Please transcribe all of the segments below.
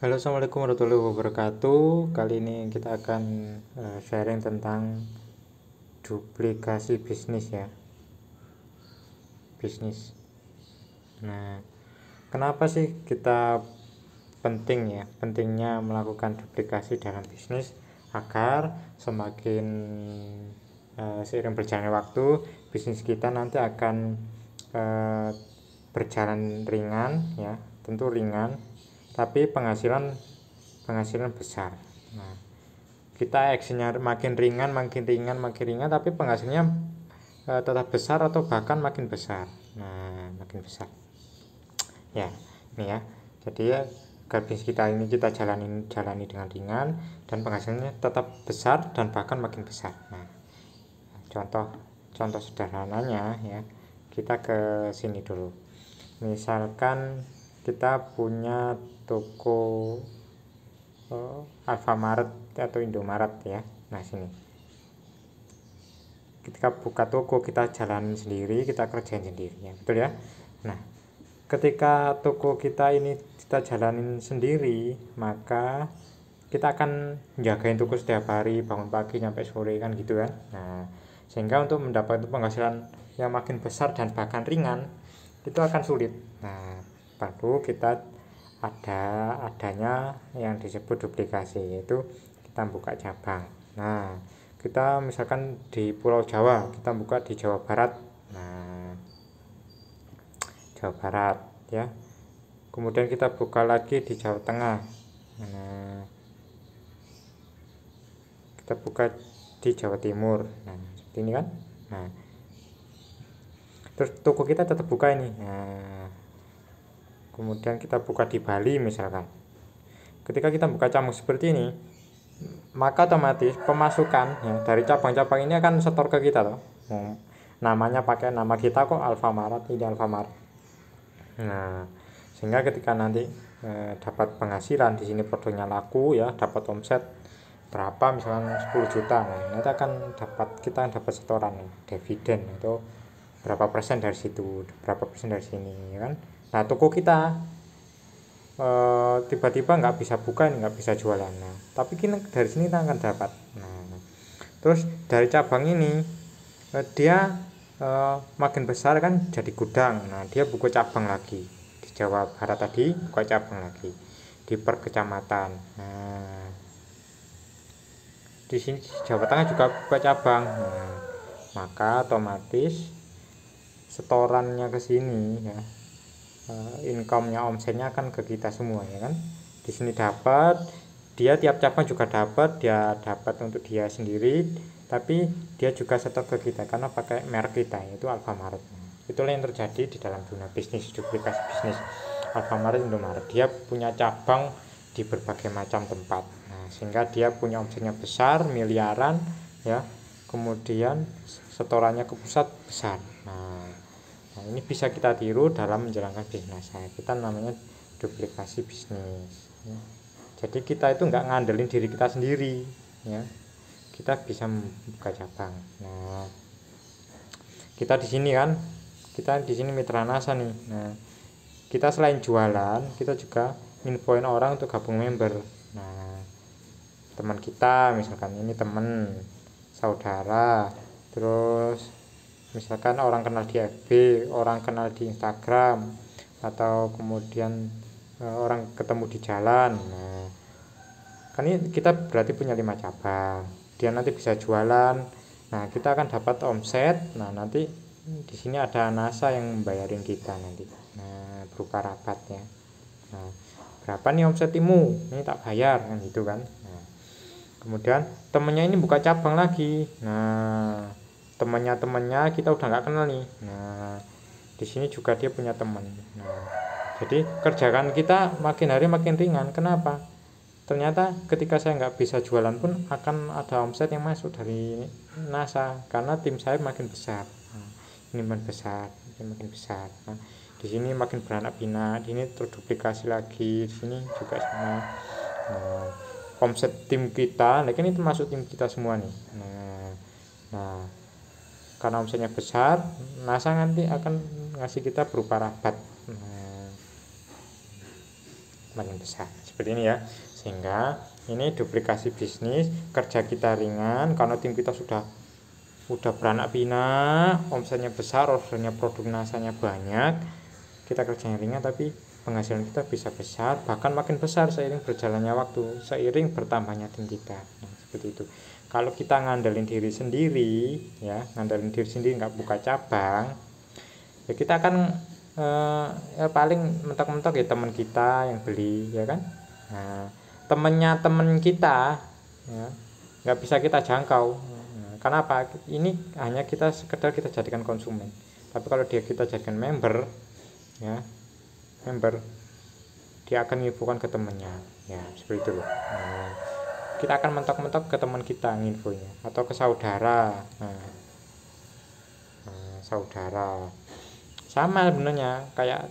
Halo assalamualaikum warahmatullahi wabarakatuh kali ini kita akan eh, sharing tentang duplikasi bisnis ya bisnis nah kenapa sih kita penting ya pentingnya melakukan duplikasi dalam bisnis agar semakin eh, seiring berjalannya waktu bisnis kita nanti akan eh, berjalan ringan ya tentu ringan tapi penghasilan penghasilan besar nah kita actionnya makin ringan makin ringan makin ringan tapi penghasilnya e, tetap besar atau bahkan makin besar nah makin besar ya ini ya jadi ya kita ini kita jalani jalani dengan ringan dan penghasilnya tetap besar dan bahkan makin besar nah contoh contoh sederhananya ya kita ke sini dulu misalkan kita punya toko uh, Alfamart atau Indomaret ya nah sini ketika buka toko kita jalan sendiri kita kerjain sendiri ya betul ya nah ketika toko kita ini kita jalanin sendiri maka kita akan jagain toko setiap hari bangun pagi sampai sore kan gitu kan nah sehingga untuk mendapatkan penghasilan yang makin besar dan bahkan ringan itu akan sulit nah baru kita ada adanya yang disebut duplikasi yaitu kita buka cabang nah kita misalkan di Pulau Jawa kita buka di Jawa Barat nah Jawa Barat ya kemudian kita buka lagi di Jawa Tengah nah kita buka di Jawa Timur nah seperti ini kan nah terus toko kita tetap buka ini nah kemudian kita buka di Bali misalkan ketika kita buka cabang seperti ini maka otomatis pemasukan ya, dari cabang-cabang ini akan setor ke kita loh hmm. Ya, namanya pakai nama kita kok Alfamaret ini Alfamaret nah sehingga ketika nanti e, dapat penghasilan di sini produknya laku ya dapat omset berapa misalkan 10 juta nah nanti akan dapat kita akan dapat setoran ya, dividen itu berapa persen dari situ berapa persen dari sini ya kan nah toko kita eh, tiba-tiba nggak bisa buka nggak bisa jualan nah, tapi kini dari sini kita akan dapat nah, terus dari cabang ini eh, dia eh, makin besar kan jadi gudang nah dia buka cabang lagi di Jawa Barat tadi buka cabang lagi di per kecamatan nah, di sini Jawa Tengah juga buka cabang nah, maka otomatis setorannya ke sini ya Eh, income-nya omsetnya kan ke kita semua ya kan di sini dapat dia tiap cabang juga dapat dia dapat untuk dia sendiri tapi dia juga setor ke kita karena pakai merek kita yaitu Alfamart itulah yang terjadi di dalam dunia bisnis duplikasi bisnis Alfamart Indomaret dia punya cabang di berbagai macam tempat nah, sehingga dia punya omsetnya besar miliaran ya kemudian setorannya ke pusat besar nah Nah, ini bisa kita tiru dalam menjalankan bisnis. saya. Nah, kita namanya duplikasi bisnis. Ya. Jadi kita itu nggak ngandelin diri kita sendiri, ya. Kita bisa membuka cabang. Nah, kita di sini kan, kita di sini mitra NASA nih. Nah, kita selain jualan, kita juga infoin orang untuk gabung member. Nah, teman kita misalkan ini teman, saudara, terus misalkan orang kenal di FB orang kenal di Instagram atau kemudian eh, orang ketemu di jalan nah, kan ini kita berarti punya lima cabang dia nanti bisa jualan nah kita akan dapat omset nah nanti di sini ada NASA yang membayarin kita nanti nah berupa rapatnya nah berapa nih omset timu ini tak bayar kan gitu kan nah, kemudian temennya ini buka cabang lagi nah temannya temannya kita udah nggak kenal nih nah di sini juga dia punya teman nah jadi kerjakan kita makin hari makin ringan kenapa ternyata ketika saya nggak bisa jualan pun akan ada omset yang masuk dari NASA karena tim saya makin besar nah, ini makin besar ini makin besar nah, di sini makin beranak pinak di sini terduplikasi lagi di sini juga sama nah, omset tim kita nah ini termasuk tim kita semua nih nah nah karena omsetnya besar NASA nanti akan ngasih kita berupa rabat nah, hmm. makin besar seperti ini ya sehingga ini duplikasi bisnis kerja kita ringan karena tim kita sudah udah beranak pinak omsetnya besar ordernya produk nasanya banyak kita kerjanya ringan tapi penghasilan kita bisa besar bahkan makin besar seiring berjalannya waktu seiring bertambahnya tim kita nah, seperti itu kalau kita ngandelin diri sendiri ya ngandelin diri sendiri nggak buka cabang ya kita akan eh, ya paling mentok-mentok ya teman kita yang beli ya kan nah temennya temen kita ya nggak bisa kita jangkau nah, karena apa ini hanya kita sekedar kita jadikan konsumen tapi kalau dia kita jadikan member ya member dia akan menyibukkan ke temennya ya seperti itu loh nah, kita akan mentok-mentok ke teman kita nginfonya atau ke saudara nah, nah, saudara sama sebenarnya kayak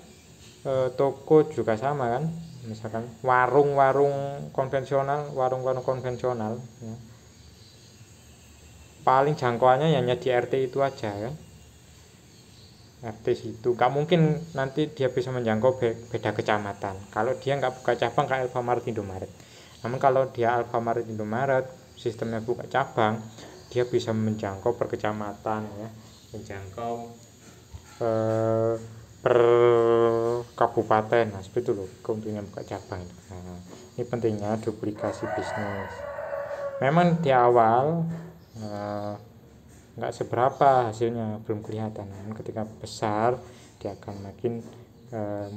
e, toko juga sama kan misalkan warung-warung konvensional warung-warung konvensional ya. paling jangkauannya ya hanya di RT itu aja kan RT situ nggak mungkin nanti dia bisa menjangkau beda kecamatan kalau dia nggak buka cabang ke Alfamart Indomaret namun kalau dia Alfamart Indomaret sistemnya buka cabang dia bisa menjangkau perkecamatan ya menjangkau eh, per kabupaten nah seperti itu loh keuntungannya buka cabang nah, ini pentingnya duplikasi bisnis memang di awal eh, nggak seberapa hasilnya belum kelihatan namun ketika besar dia akan makin eh,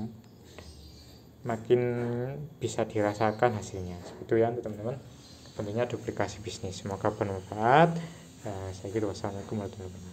makin bisa dirasakan hasilnya seperti itu ya teman-teman tentunya duplikasi bisnis semoga bermanfaat eh, saya kira wassalamualaikum warahmatullahi wabarakatuh